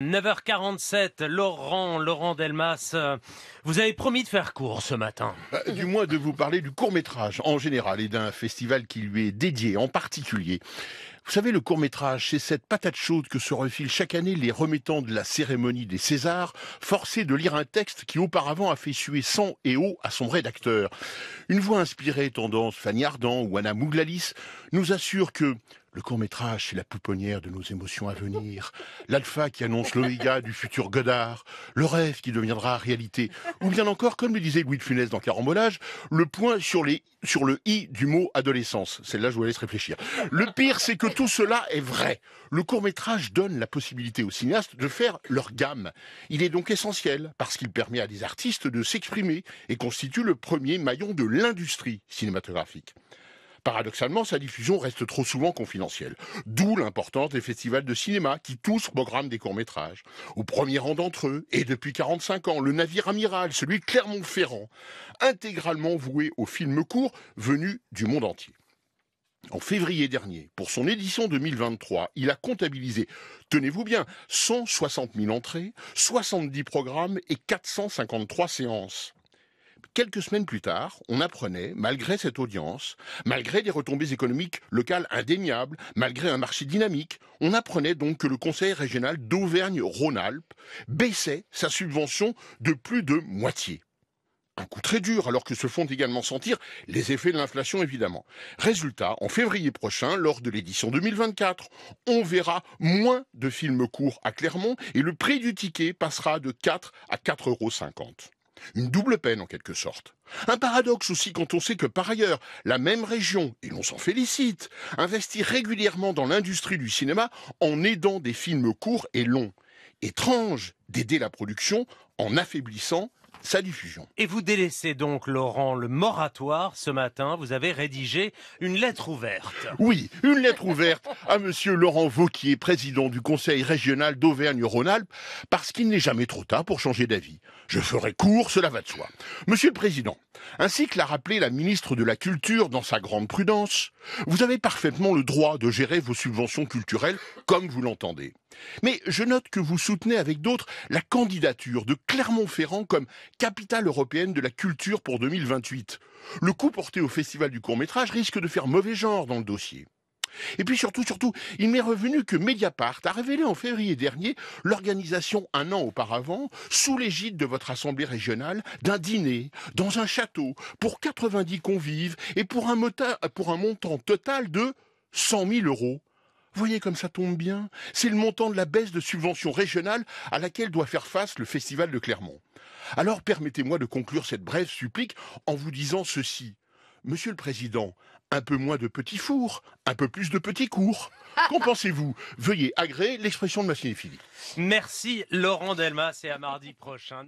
9h47, Laurent, Laurent Delmas, euh, vous avez promis de faire court ce matin. Bah, du moins de vous parler du court métrage en général et d'un festival qui lui est dédié en particulier. Vous savez, le court métrage, c'est cette patate chaude que se refilent chaque année les remettants de la cérémonie des Césars, forcés de lire un texte qui auparavant a fait suer sang et eau à son rédacteur. Une voix inspirée, tendance Fanny Ardant ou Anna Mouglalis, nous assure que le court-métrage, c'est la pouponnière de nos émotions à venir. L'alpha qui annonce l'oméga du futur Godard. Le rêve qui deviendra réalité. Ou bien encore, comme le disait Louis de Funès dans Carambolage, le point sur, sur le i du mot adolescence. Celle-là, je vous laisse réfléchir. Le pire, c'est que tout cela est vrai. Le court-métrage donne la possibilité aux cinéastes de faire leur gamme. Il est donc essentiel parce qu'il permet à des artistes de s'exprimer et constitue le premier maillon de l'industrie cinématographique. Paradoxalement, sa diffusion reste trop souvent confidentielle. D'où l'importance des festivals de cinéma qui tous programment des courts-métrages. Au premier rang d'entre eux, et depuis 45 ans, le navire amiral, celui de Clermont-Ferrand, intégralement voué aux films courts venus du monde entier. En février dernier, pour son édition 2023, il a comptabilisé, tenez-vous bien, 160 000 entrées, 70 programmes et 453 séances quelques semaines plus tard, on apprenait, malgré cette audience, malgré des retombées économiques locales indéniables, malgré un marché dynamique, on apprenait donc que le Conseil régional d'Auvergne-Rhône-Alpes baissait sa subvention de plus de moitié. Un coup très dur, alors que se font également sentir les effets de l'inflation, évidemment. Résultat, en février prochain, lors de l'édition 2024, on verra moins de films courts à Clermont et le prix du ticket passera de 4 à 4,50 euros. Une double peine en quelque sorte. Un paradoxe aussi quand on sait que par ailleurs, la même région, et l'on s'en félicite, investit régulièrement dans l'industrie du cinéma en aidant des films courts et longs. Étrange d'aider la production en affaiblissant sa diffusion. Et vous délaissez donc, Laurent, le moratoire ce matin. Vous avez rédigé une lettre ouverte. Oui, une lettre ouverte à monsieur Laurent Vauquier, président du conseil régional d'Auvergne-Rhône-Alpes, parce qu'il n'est jamais trop tard pour changer d'avis. Je ferai court, cela va de soi. Monsieur le Président, ainsi que l'a rappelé la ministre de la Culture dans sa grande prudence, vous avez parfaitement le droit de gérer vos subventions culturelles comme vous l'entendez. Mais je note que vous soutenez avec d'autres la candidature de Clermont-Ferrand comme capitale européenne de la culture pour 2028. Le coup porté au Festival du court métrage risque de faire mauvais genre dans le dossier. Et puis surtout, surtout, il m'est revenu que Mediapart a révélé en février dernier l'organisation un an auparavant, sous l'égide de votre assemblée régionale, d'un dîner dans un château pour 90 convives et pour un, pour un montant total de 100 000 euros. Voyez comme ça tombe bien. C'est le montant de la baisse de subvention régionale à laquelle doit faire face le Festival de Clermont. Alors permettez-moi de conclure cette brève supplique en vous disant ceci. Monsieur le Président, un peu moins de petits fours, un peu plus de petits cours. Qu'en pensez-vous Veuillez agréer l'expression de ma cinéphilie. Merci Laurent Delmas et à mardi prochain.